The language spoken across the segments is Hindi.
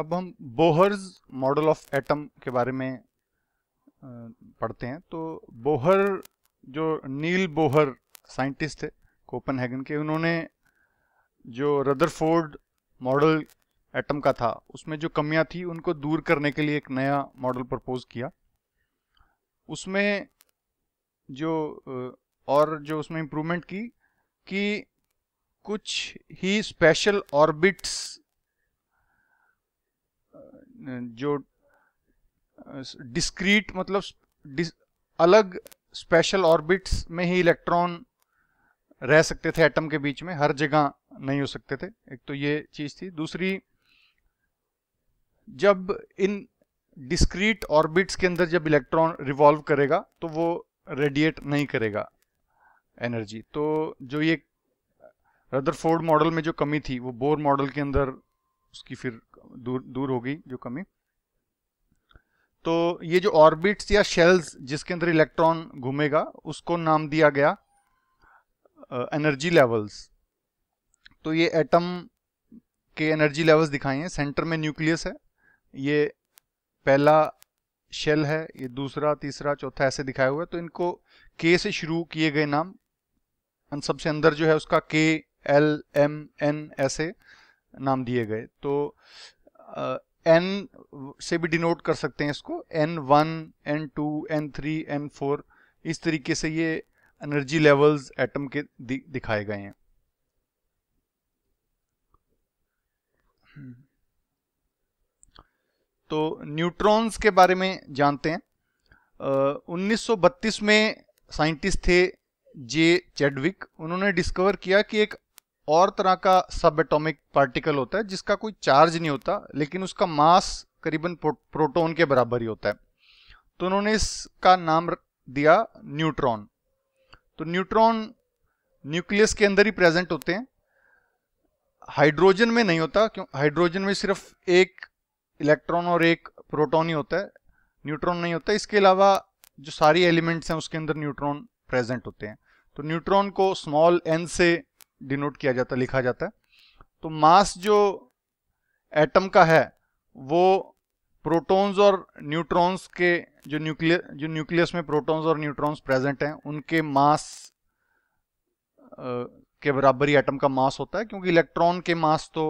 अब हम बोहर्स मॉडल ऑफ एटम के बारे में पढ़ते हैं तो बोहर जो नील बोहर साइंटिस्ट थे कोपनहेगन के उन्होंने जो रदरफोर्ड मॉडल एटम का था उसमें जो कमियां थी उनको दूर करने के लिए एक नया मॉडल प्रपोज किया उसमें जो और जो उसमें इम्प्रूवमेंट की कि कुछ ही स्पेशल ऑर्बिट्स जो डिस्क्रीट मतलब डिस, अलग स्पेशल ऑर्बिट्स में ही इलेक्ट्रॉन रह सकते थे एटम के बीच में हर जगह नहीं हो सकते थे एक तो ये चीज थी दूसरी जब इन डिस्क्रीट ऑर्बिट्स के अंदर जब इलेक्ट्रॉन रिवॉल्व करेगा तो वो रेडिएट नहीं करेगा एनर्जी तो जो ये रदरफोर्ड मॉडल में जो कमी थी वो बोर मॉडल के अंदर उसकी फिर दूर दूर होगी जो कमी तो ये जो ऑर्बिट्स या शेल्स जिसके अंदर इलेक्ट्रॉन घूमेगा उसको नाम दिया गया एनर्जी uh, लेवल्स तो ये एटम के एनर्जी लेवल्स दिखाई हैं सेंटर में न्यूक्लियस है ये पहला शेल है ये दूसरा तीसरा चौथा ऐसे दिखाया हुआ है तो इनको के से शुरू किए गए नाम सबसे अंदर जो है उसका के एल एम एन ऐसे नाम दिए गए तो एन से भी डिनोट कर सकते हैं इसको N one N two N three N four इस तरीके से ये एनर्जी लेवल्स एटम के दिखाए गए हैं तो न्यूट्रॉन्स के बारे में जानते हैं uh, 1932 में साइंटिस्ट थे जे चेडविक उन्होंने डिस्कवर किया कि एक और तरह का सब एटोमिक पार्टिकल होता है जिसका कोई चार्ज नहीं होता लेकिन उसका मास करीबन प्रोटोन के बराबर ही होता है तो उन्होंने इसका नाम दिया न्यूट्रॉन तो न्यूट्रॉन न्यूक्लियस के अंदर ही प्रेजेंट होते हैं हाइड्रोजन में नहीं होता क्यों हाइड्रोजन में सिर्फ एक इलेक्ट्रॉन और एक प्रोटॉन ही होता है न्यूट्रॉन नहीं होता इसके अलावा जो सारी एलिमेंट्स हैं उसके अंदर न्यूट्रॉन प्रेजेंट होते हैं तो न्यूट्रॉन को स्मॉल एन से डिनोट किया जाता लिखा जाता है तो मास जो एटम का है वो प्रोटॉन्स और न्यूट्रॉन्स के जो न्यूक्लियर जो न्यूक्लियस में प्रोटॉन्स और न्यूट्रॉन्स प्रेजेंट हैं उनके मास के बराबर ही एटम का मास होता है क्योंकि इलेक्ट्रॉन के मास तो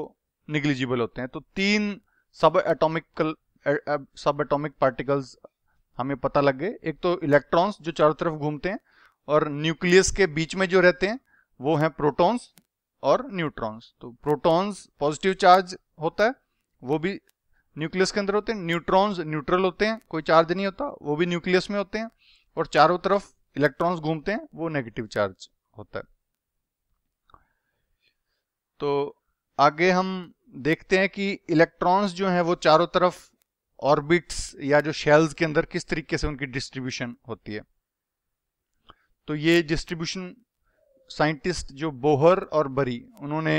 निग्लिजिबल होते हैं तो तीन सब एटॉमिकल सब एटॉमिक पार्टिकल्स हमें पता लग गए एक तो इलेक्ट्रॉन्स जो चारों तरफ घूमते हैं और न्यूक्लियस के बीच में जो रहते हैं वो हैं प्रोटॉन्स और न्यूट्रॉन्स तो प्रोटॉन्स पॉजिटिव चार्ज होता है वो भी न्यूक्लियस के अंदर होते हैं न्यूट्रॉन्स न्यूट्रल होते हैं कोई चार्ज नहीं होता वो भी न्यूक्लियस में होते हैं और चारों तरफ इलेक्ट्रॉन्स घूमते हैं वो नेगेटिव चार्ज होता है तो आगे हम देखते हैं कि इलेक्ट्रॉन्स जो हैं वो चारों तरफ ऑर्बिट्स या जो शेल्स के अंदर किस तरीके से उनकी डिस्ट्रीब्यूशन होती है तो ये डिस्ट्रीब्यूशन साइंटिस्ट जो बोहर और बरी उन्होंने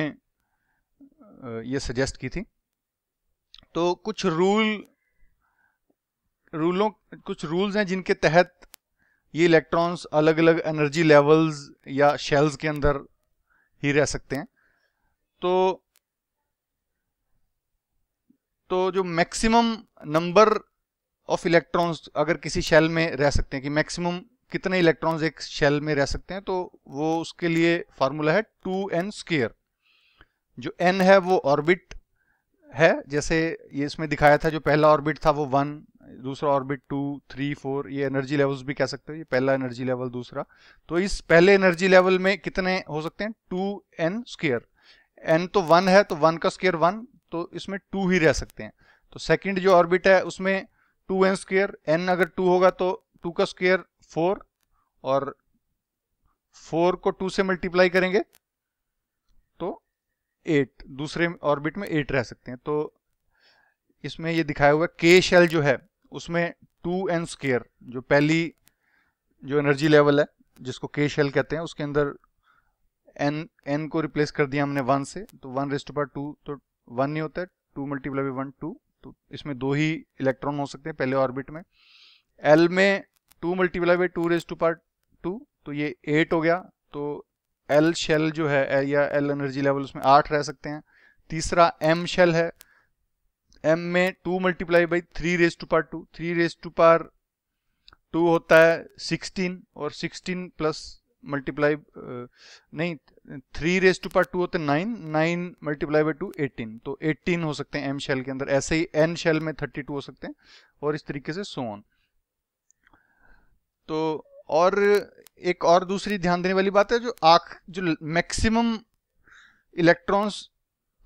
ये सजेस्ट की थी तो कुछ रूल रूलों कुछ रूल्स हैं जिनके तहत ये इलेक्ट्रॉन्स अलग अलग एनर्जी लेवल्स या शेल्स के अंदर ही रह सकते हैं तो तो जो मैक्सिमम नंबर ऑफ इलेक्ट्रॉन्स अगर किसी शेल में रह सकते हैं कि मैक्सिमम कितने इलेक्ट्रॉन्स एक शेल में रह सकते हैं तो वो उसके लिए फार्मूला है टू एन स्केयर जो एन है वो ऑर्बिट है जैसे ये इसमें दिखाया था जो पहला ऑर्बिट था वो वन दूसरा ऑर्बिट टू थ्री फोर ये एनर्जी लेवल्स भी कह सकते हो ये पहला एनर्जी लेवल दूसरा तो इस पहले एनर्जी लेवल में कितने हो सकते हैं टू एन स्केयर एन तो वन है तो वन का स्केयर वन तो इसमें टू ही रह सकते हैं तो सेकेंड जो ऑर्बिट है उसमें टू एन स्केयर एन अगर टू होगा तो टू का स्केयर फोर और फोर को टू से मल्टीप्लाई करेंगे तो एट दूसरे ऑर्बिट में एट रह सकते हैं तो इसमें ये दिखाया हुआ के शेल जो है उसमें टू एन स्केयर जो पहली जो एनर्जी लेवल है जिसको के शेल कहते हैं उसके अंदर एन एन को रिप्लेस कर दिया हमने वन से तो वन रेस्ट पर टू तो वन नहीं होता है टू मल्टीप्लाई वन टू तो इसमें दो ही इलेक्ट्रॉन हो सकते हैं पहले ऑर्बिट में एल में two multiply by two raise to power two तो ये एट हो गया तो एल शेल जो है या एल एनर्जी लेवल उसमें आठ रह सकते हैं तीसरा एम शेल है एम में two multiply by three raise to power two three raise to power two होता है सिक्सटीन और सिक्सटीन प्लस मल्टीप्लाई नहीं three raise to power two होते हैं nine nine multiply by two eighteen तो एटीन हो सकते हैं एम शेल के अंदर ऐसे ही एन शेल में थर्टी टू हो सकते हैं और इस तरीके से सोन so तो और एक और दूसरी ध्यान देने वाली बात है जो आंख जो maximum electrons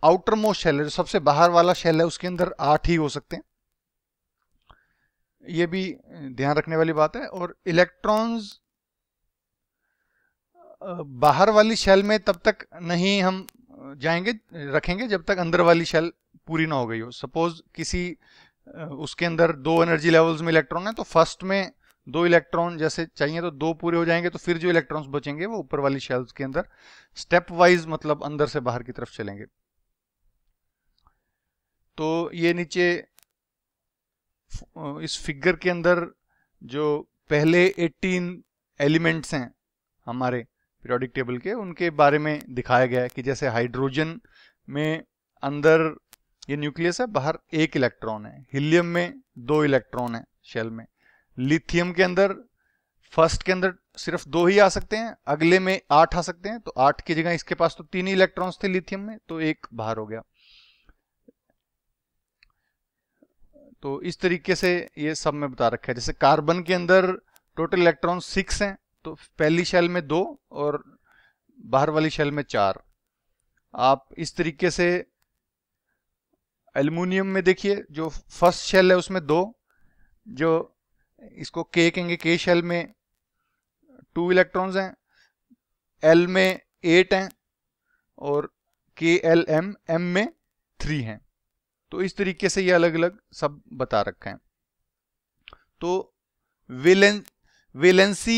outermost shell है जो सबसे बाहर वाला शेल है उसके अंदर आठ ही हो सकते हैं ये भी ध्यान रखने वाली बात है और इलेक्ट्रॉन्स बाहर वाली शेल में तब तक नहीं हम जाएंगे रखेंगे जब तक अंदर वाली शेल पूरी ना हो गई हो सपोज किसी उसके अंदर दो एनर्जी लेवल्स में इलेक्ट्रॉन है तो फर्स्ट में दो इलेक्ट्रॉन जैसे चाहिए तो दो पूरे हो जाएंगे तो फिर जो इलेक्ट्रॉन्स बचेंगे वो ऊपर वाली शेल्स के अंदर स्टेप वाइज मतलब अंदर से बाहर की तरफ चलेंगे तो ये नीचे इस फिगर के अंदर जो पहले 18 एलिमेंट्स हैं हमारे पीरियोडिक टेबल के उनके बारे में दिखाया गया है कि जैसे हाइड्रोजन में अंदर ये न्यूक्लियस है बाहर एक इलेक्ट्रॉन है हीलियम में दो इलेक्ट्रॉन है शेल में लिथियम के अंदर फर्स्ट के अंदर सिर्फ दो ही आ सकते हैं अगले में आठ आ सकते हैं तो आठ की जगह इसके पास तो तीन ही इलेक्ट्रॉन्स थे लिथियम में तो एक बाहर हो गया तो इस तरीके से ये सब मैं बता रखा है जैसे कार्बन के अंदर टोटल इलेक्ट्रॉन सिक्स हैं तो पहली शेल में दो और बाहर वाली शेल में चार आप इस तरीके से एल्यूमिनियम में देखिए जो फर्स्ट शेल है उसमें दो जो इसको के कहेंगे के शेल में टू इलेक्ट्रॉन्स हैं एल में एट हैं और के एल एम एम में थ्री हैं तो इस तरीके से ये अलग अलग सब बता रखे हैं तो वेलें वेलेंसी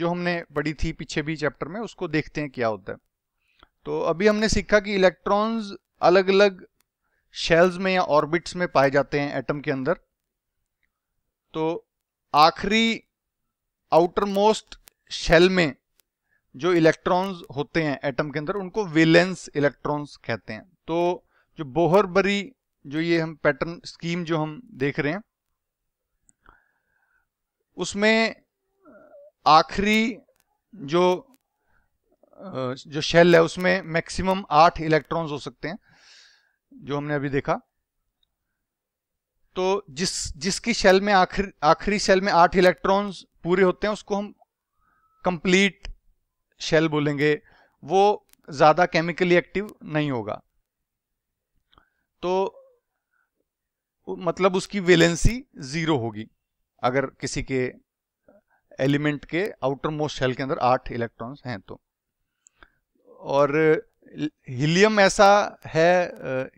जो हमने पढ़ी थी पीछे भी चैप्टर में उसको देखते हैं क्या होता है तो अभी हमने सीखा कि इलेक्ट्रॉन्स अलग अलग शेल्स में या ऑर्बिट्स में पाए जाते हैं एटम के अंदर तो आखिरी आउटर मोस्ट शेल में जो इलेक्ट्रॉन्स होते हैं एटम के अंदर उनको वेलेंस इलेक्ट्रॉन्स कहते हैं तो जो बोहरबरी जो ये हम पैटर्न स्कीम जो हम देख रहे हैं उसमें आखिरी जो जो शेल है उसमें मैक्सिमम आठ इलेक्ट्रॉन्स हो सकते हैं जो हमने अभी देखा तो जिस जिसकी शेल में आखिर आखिरी शेल में आठ इलेक्ट्रॉन्स पूरे होते हैं उसको हम कंप्लीट शेल बोलेंगे वो ज़्यादा केमिकली एक्टिव नहीं होगा तो मतलब उसकी वेलेंसी ज़ीरो होगी अगर किसी के एलिमेंट के आउटर मोस्ट शेल के अंदर आठ इलेक्ट्रॉन्स हैं तो और हीलियम ऐसा है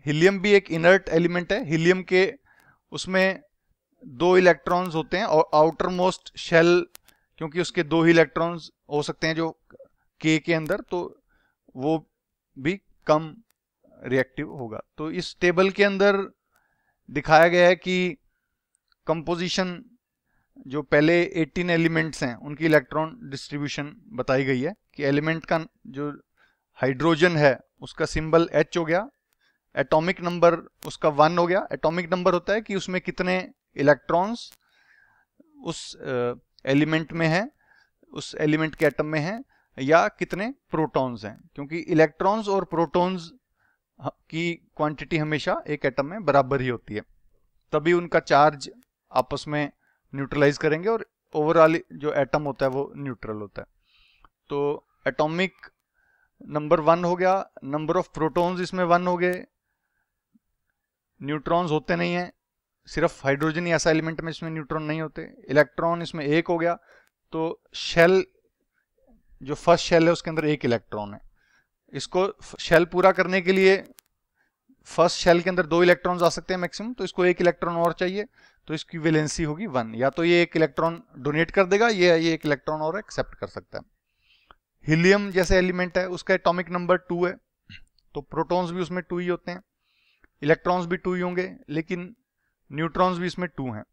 हीलियम भी एक इनर्ट एलिमेंट है हीलियम के उसमें दो इलेक्ट्रॉन्स होते हैं और आउटर मोस्ट शेल क्योंकि उसके दो ही इलेक्ट्रॉन्स हो सकते हैं जो के के अंदर तो वो भी कम रिएक्टिव होगा तो इस टेबल के अंदर दिखाया गया है कि कंपोजिशन जो पहले 18 एलिमेंट्स हैं उनकी इलेक्ट्रॉन डिस्ट्रीब्यूशन बताई गई है कि एलिमेंट का जो हाइड्रोजन है उसका सिंबल एच हो गया एटॉमिक नंबर उसका वन हो गया एटॉमिक नंबर होता है कि उसमें कितने इलेक्ट्रॉन्स उस एलिमेंट में हैं उस एलिमेंट के एटम में हैं या कितने प्रोटॉन्स हैं क्योंकि इलेक्ट्रॉन्स और प्रोटॉन्स की क्वांटिटी हमेशा एक एटम में बराबर ही होती है तभी उनका चार्ज आपस में न्यूट्रलाइज करेंगे और ओवरऑल जो एटम होता है वो न्यूट्रल होता है तो एटॉमिक नंबर वन हो गया नंबर ऑफ प्रोटॉन्स इसमें वन हो गए न्यूट्रॉन्स होते नहीं हैं सिर्फ हाइड्रोजन ही ऐसा एलिमेंट में इसमें न्यूट्रॉन नहीं होते इलेक्ट्रॉन इसमें एक हो गया तो शेल जो फर्स्ट शेल है उसके अंदर एक इलेक्ट्रॉन है इसको शेल पूरा करने के लिए फर्स्ट शेल के अंदर दो इलेक्ट्रॉन्स आ सकते हैं मैक्सिमम तो इसको एक इलेक्ट्रॉन और चाहिए तो इसकी वेलेंसी होगी वन या तो ये एक इलेक्ट्रॉन डोनेट कर देगा ये ये एक इलेक्ट्रॉन और एक्सेप्ट कर सकता है हीलियम जैसे एलिमेंट है उसका एटॉमिक नंबर टू है तो प्रोटॉन्स भी उसमें टू ही होते हैं इलेक्ट्रॉन्स भी टू ही होंगे लेकिन न्यूट्रॉन्स भी इसमें टू हैं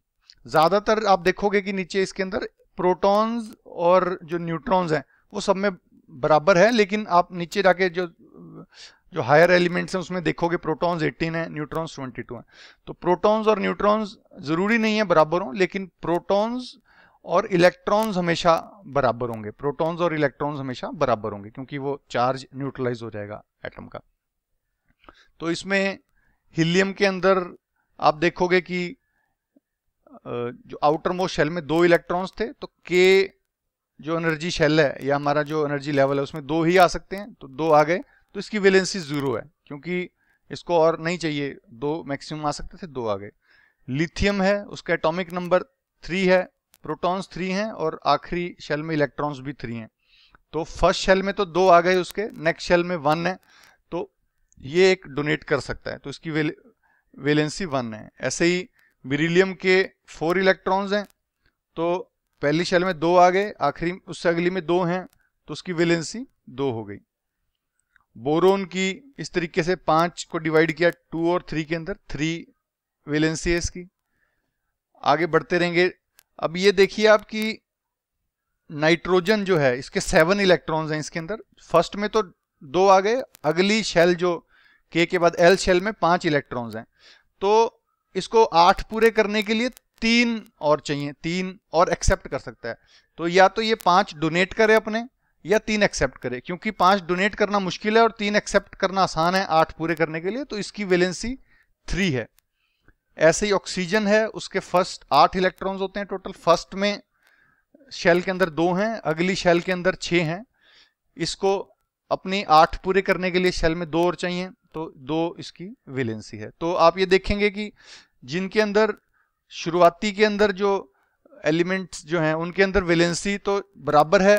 ज़्यादातर आप देखोगे कि नीचे इसके अंदर प्रोटॉन्स और जो न्यूट्रॉन्स हैं वो सब में बराबर है लेकिन आप नीचे जाके जो जो हायर एलिमेंट्स हैं उसमें देखोगे प्रोटॉन्स 18 है न्यूट्रॉन्स 22 हैं तो प्रोटॉन्स और न्यूट्रॉन्स ज़रूरी नहीं है बराबर हों लेकिन प्रोटॉन्स और इलेक्ट्रॉन्स हमेशा बराबर होंगे प्रोटॉन्स और इलेक्ट्रॉन्स हमेशा बराबर होंगे क्योंकि वो चार्ज न्यूट्रलाइज हो जाएगा एटम का तो इसमें हीलियम के अंदर आप देखोगे कि जो आउटर मोस्ट शेल में दो इलेक्ट्रॉन्स थे तो के जो एनर्जी शेल है या हमारा जो एनर्जी लेवल है उसमें दो ही आ सकते हैं तो दो आ गए तो इसकी वेलेंसी जीरो है क्योंकि इसको और नहीं चाहिए दो मैक्सिमम आ सकते थे दो आ गए लिथियम है उसका एटॉमिक नंबर थ्री है प्रोटॉन्स थ्री हैं और आखिरी शेल में इलेक्ट्रॉन्स भी थ्री हैं तो फर्स्ट शेल में तो दो आ गए उसके नेक्स्ट शेल में वन है ये एक डोनेट कर सकता है तो इसकी वेल, वेलेंसी वन है ऐसे ही बिरिलियम के फोर इलेक्ट्रॉन्स हैं तो पहली शेल में दो आ गए आखिरी उससे अगली में दो हैं तो उसकी वेलेंसी दो हो गई बोरोन की इस तरीके से पांच को डिवाइड किया टू और थ्री के अंदर थ्री वेलेंसी है इसकी आगे बढ़ते रहेंगे अब ये देखिए आप कि नाइट्रोजन जो है इसके सेवन इलेक्ट्रॉन्स हैं इसके अंदर फर्स्ट में तो दो आ गए अगली शेल जो के के बाद एल शेल में पांच इलेक्ट्रॉन्स हैं तो इसको आठ पूरे करने के लिए तीन और चाहिए तीन और एक्सेप्ट कर सकता है तो या तो ये पांच डोनेट करे अपने या तीन एक्सेप्ट करे क्योंकि पांच डोनेट करना मुश्किल है और तीन एक्सेप्ट करना आसान है आठ पूरे करने के लिए तो इसकी वेलेंसी थ्री है ऐसे ही ऑक्सीजन है उसके फर्स्ट आठ इलेक्ट्रॉन्स होते हैं टोटल फर्स्ट में शेल के अंदर दो हैं अगली शेल के अंदर छः हैं इसको अपने आठ पूरे करने के लिए शेल में दो और चाहिए तो दो इसकी विलेंसी है तो आप ये देखेंगे कि जिनके अंदर शुरुआती के अंदर जो एलिमेंट्स जो हैं उनके अंदर वेलेंसी तो बराबर है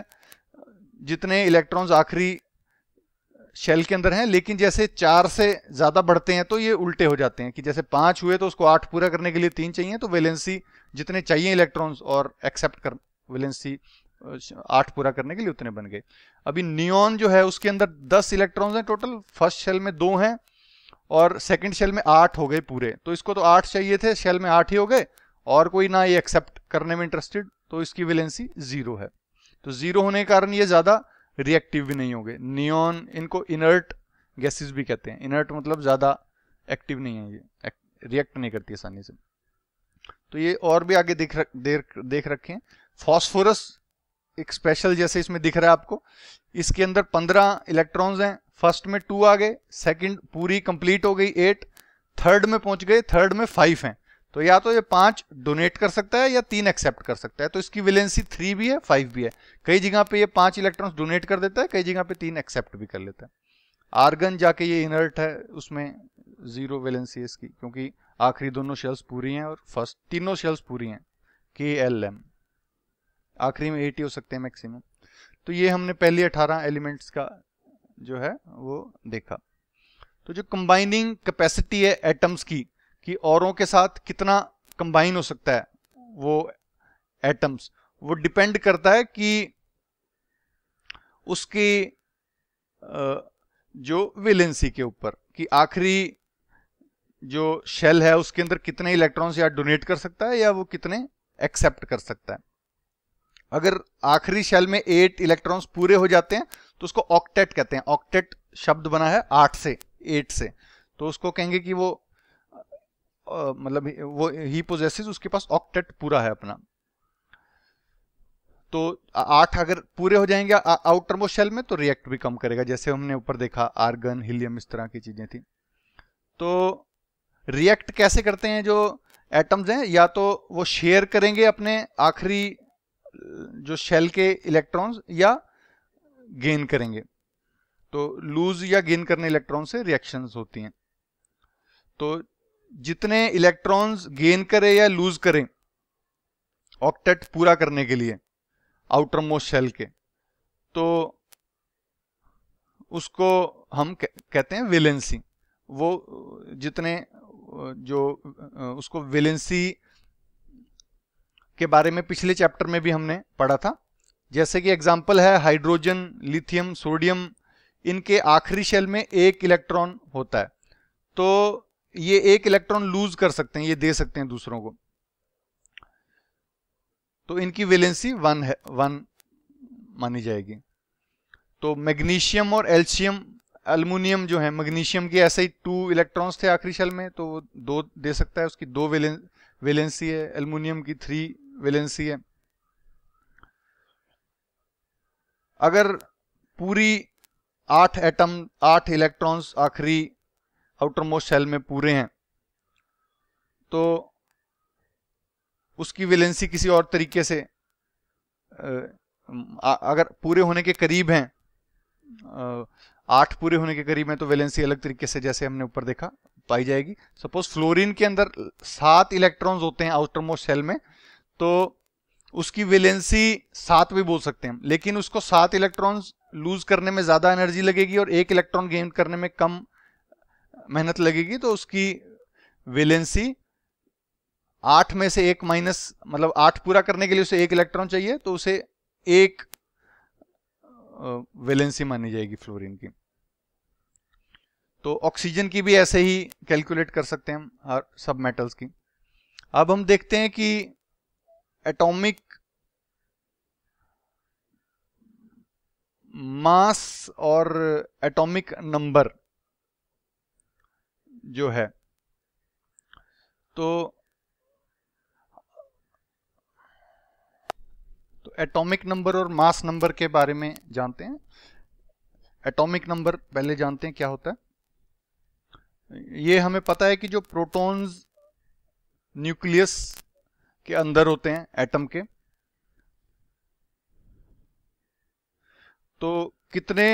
जितने इलेक्ट्रॉन्स आखिरी शेल के अंदर हैं लेकिन जैसे चार से ज़्यादा बढ़ते हैं तो ये उल्टे हो जाते हैं कि जैसे पाँच हुए तो उसको आठ पूरा करने के लिए तीन चाहिए तो वेलेंसी जितने चाहिए इलेक्ट्रॉन्स और एक्सेप्ट कर वेलेंसी आठ पूरा करने के लिए उतने बन गए अभी नियोन जो है उसके अंदर दस इलेक्ट्रॉन्स हैं टोटल फर्स्ट शेल में दो हैं और सेकंड शेल में आठ हो गए पूरे तो इसको तो आठ चाहिए थे शेल में आठ ही हो गए और कोई ना ये एक्सेप्ट करने में इंटरेस्टेड तो इसकी वैलेंसी जीरो है तो जीरो होने के कारण ये ज़्यादा रिएक्टिव भी नहीं होंगे नियोन इनको इनर्ट गैसेज भी कहते हैं इनर्ट मतलब ज़्यादा एक्टिव नहीं है ये रिएक्ट नहीं करती आसानी से तो ये और भी आगे देख रख देख, देख रखें फॉस्फोरस एक स्पेशल जैसे इसमें दिख रहा है आपको इसके अंदर पंद्रह इलेक्ट्रॉन्स हैं फर्स्ट में टू आ गए सेकंड पूरी कंप्लीट हो गई एट थर्ड में पहुंच गए थर्ड में फाइव हैं तो या तो ये पांच डोनेट कर सकता है या तीन एक्सेप्ट कर सकता है तो इसकी विलेंसी थ्री भी है फाइव भी है कई जगह पे ये पांच इलेक्ट्रॉन्स डोनेट कर देता है कई जगह पे तीन एक्सेप्ट भी कर लेता है आर्गन जाके ये इनर्ट है उसमें जीरो वेलेंसी इसकी क्योंकि आखिरी दोनों शेल्स पूरी हैं और फर्स्ट तीनों शेल्स पूरी हैं के एल एम आखिरी में एटी हो सकते हैं मैक्सिमम तो ये हमने पहले अठारह एलिमेंट्स का जो है वो देखा तो जो कंबाइनिंग कैपेसिटी है एटम्स की कि औरों के साथ कितना कंबाइन हो सकता है वो एटम्स वो डिपेंड करता है कि उसकी जो वेलेंसी के ऊपर कि आखिरी जो शेल है उसके अंदर कितने इलेक्ट्रॉन्स या डोनेट कर सकता है या वो कितने एक्सेप्ट कर सकता है अगर आखिरी शेल में एट इलेक्ट्रॉन्स पूरे हो जाते हैं तो उसको ऑक्टेट कहते हैं ऑक्टेट शब्द बना है आठ से एट से तो उसको कहेंगे कि वो आ, मतलब वो ही पोजेसिस उसके पास ऑक्टेट पूरा है अपना तो आठ अगर पूरे हो जाएंगे आउटर मोस्ट शेल में तो रिएक्ट भी कम करेगा जैसे हमने ऊपर देखा आर्गन हिलियम इस तरह की चीजें थी तो रिएक्ट कैसे करते हैं जो एटम्स हैं या तो वो शेयर करेंगे अपने आखिरी जो शेल के इलेक्ट्रॉन्स या गेन करेंगे तो लूज या गेन करने इलेक्ट्रॉन से रिएक्शंस होती हैं तो जितने इलेक्ट्रॉन्स गेन करें या लूज करें ऑक्टेट पूरा करने के लिए आउटर मोस्ट शेल के तो उसको हम कहते हैं वेलेंसी वो जितने जो उसको वेलेंसी के बारे में पिछले चैप्टर में भी हमने पढ़ा था जैसे कि एग्जाम्पल है हाइड्रोजन लिथियम सोडियम इनके आखिरी शेल में एक इलेक्ट्रॉन होता है तो ये एक इलेक्ट्रॉन लूज कर सकते हैं ये दे सकते हैं दूसरों को तो इनकी वेलेंसी वन है वन मानी जाएगी तो मैग्नीशियम और एल्शियम अल्मोनियम जो है मैग्नीशियम के ऐसे ही टू इलेक्ट्रॉन्स थे आखिरी शेल में तो वो दो दे सकता है उसकी दो वेलेंसी है अल्मोनियम की थ्री वेलेंसी है अगर पूरी आठ एटम आठ इलेक्ट्रॉन्स आखिरी आउटर मोस्ट सेल में पूरे हैं तो उसकी वेलेंसी किसी और तरीके से अगर पूरे होने के करीब हैं आठ पूरे होने के करीब है तो वेलेंसी अलग तरीके से जैसे हमने ऊपर देखा पाई जाएगी सपोज फ्लोरीन के अंदर सात इलेक्ट्रॉन्स होते हैं आउटर मोस्ट सेल में तो उसकी वेलेंसी सात भी बोल सकते हैं लेकिन उसको सात इलेक्ट्रॉन लूज करने में ज्यादा एनर्जी लगेगी और एक इलेक्ट्रॉन गेन करने में कम मेहनत लगेगी तो उसकी वेलेंसी आठ में से एक माइनस मतलब आठ पूरा करने के लिए उसे एक इलेक्ट्रॉन चाहिए तो उसे एक वेलेंसी मानी जाएगी फ्लोरीन की तो ऑक्सीजन की भी ऐसे ही कैलकुलेट कर सकते हैं हम हर सब मेटल्स की अब हम देखते हैं कि एटॉमिक मास और एटॉमिक नंबर जो है तो तो एटॉमिक नंबर और मास नंबर के बारे में जानते हैं एटॉमिक नंबर पहले जानते हैं क्या होता है ये हमें पता है कि जो प्रोटॉन्स न्यूक्लियस के अंदर होते हैं एटम के तो कितने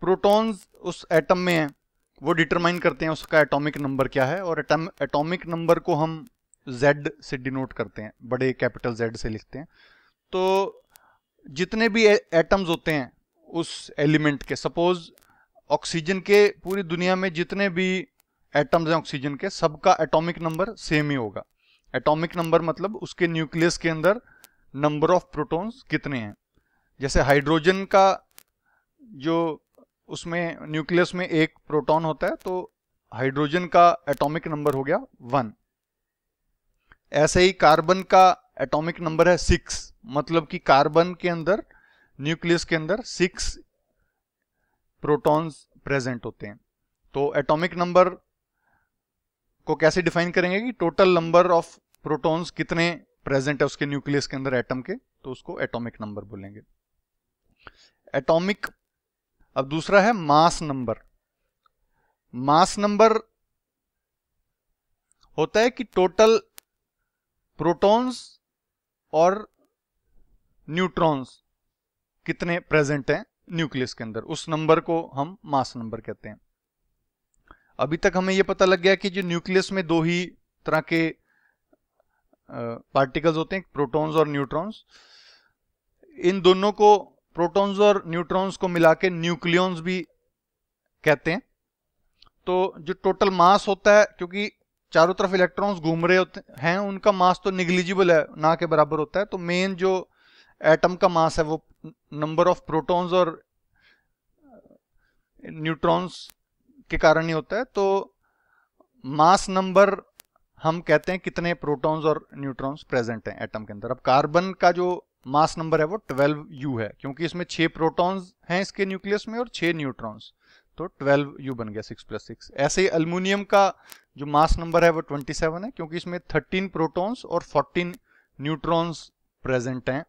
प्रोटॉन्स उस एटम में हैं वो डिटरमाइन करते हैं उसका एटॉमिक नंबर क्या है और एटॉमिक नंबर को हम Z से डिनोट करते हैं बड़े कैपिटल Z से लिखते हैं तो जितने भी एटम्स होते हैं उस एलिमेंट के सपोज ऑक्सीजन के पूरी दुनिया में जितने भी एटम्स हैं ऑक्सीजन के सबका एटॉमिक नंबर सेम ही होगा एटॉमिक नंबर मतलब उसके न्यूक्लियस के अंदर नंबर ऑफ प्रोटॉन्स कितने हैं जैसे हाइड्रोजन का जो उसमें न्यूक्लियस में एक प्रोटॉन होता है तो हाइड्रोजन का एटॉमिक नंबर हो गया वन ऐसे ही कार्बन का एटॉमिक नंबर है सिक्स मतलब कि कार्बन के अंदर न्यूक्लियस के अंदर सिक्स प्रोटॉन्स प्रेजेंट होते हैं तो एटॉमिक नंबर को कैसे डिफाइन करेंगे कि टोटल नंबर ऑफ प्रोटॉन्स कितने प्रेजेंट है उसके न्यूक्लियस के अंदर एटम के तो उसको एटॉमिक नंबर बोलेंगे एटॉमिक अब दूसरा है मास नंबर मास नंबर होता है कि टोटल प्रोटॉन्स और न्यूट्रॉन्स कितने प्रेजेंट हैं न्यूक्लियस के अंदर उस नंबर को हम मास नंबर कहते हैं अभी तक हमें यह पता लग गया कि जो न्यूक्लियस में दो ही तरह के पार्टिकल्स होते हैं प्रोटॉन्स और न्यूट्रॉन्स इन दोनों को प्रोटॉन्स और न्यूट्रॉन्स को मिला के न्यूक्लियॉन्स भी कहते हैं तो जो टोटल मास होता है क्योंकि चारों तरफ इलेक्ट्रॉन्स घूम रहे होते हैं उनका मास तो निगलिजिबल है ना के बराबर होता है तो मेन जो एटम का मास है वो नंबर ऑफ प्रोटॉन्स और न्यूट्रॉन्स के कारण ही होता है तो मास नंबर हम कहते हैं कितने प्रोटॉन्स और न्यूट्रॉन्स प्रेजेंट हैं एटम के अंदर अब कार्बन का जो मास नंबर है वो 12 यू है क्योंकि इसमें छह प्रोटॉन्स हैं इसके न्यूक्लियस में और छह न्यूट्रॉन्स तो 12 यू बन गया 6 प्लस सिक्स ऐसे ही अल्मोनियम का जो मास नंबर है वो 27 है क्योंकि इसमें 13 प्रोटॉन्स और 14 न्यूट्रॉन्स प्रेजेंट हैं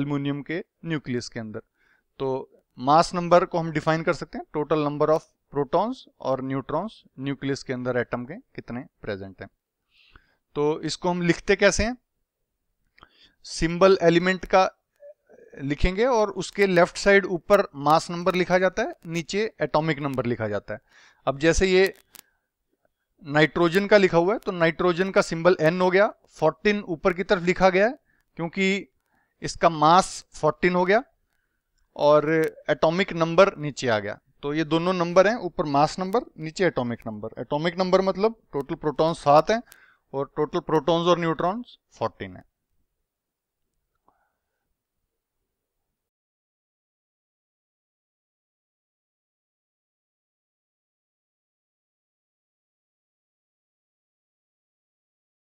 अल्मोनियम के न्यूक्लियस के अंदर तो मास नंबर को हम डिफाइन कर सकते हैं टोटल नंबर ऑफ प्रोटॉन्स और न्यूट्रॉन्स न्यूक्लियस के अंदर एटम के कितने प्रेजेंट हैं तो इसको हम लिखते कैसे हैं सिंबल एलिमेंट का लिखेंगे और उसके लेफ्ट साइड ऊपर मास नंबर लिखा जाता है नीचे एटॉमिक नंबर लिखा जाता है अब जैसे ये नाइट्रोजन का लिखा हुआ है तो नाइट्रोजन का सिंबल एन हो गया 14 ऊपर की तरफ लिखा गया है क्योंकि इसका मास 14 हो गया और एटॉमिक नंबर नीचे आ गया तो ये दोनों नंबर हैं ऊपर मास नंबर नीचे एटॉमिक नंबर एटॉमिक नंबर मतलब टोटल प्रोटॉन्स सात हैं और टोटल प्रोटॉन्स और न्यूट्रॉन्स फोर्टीन है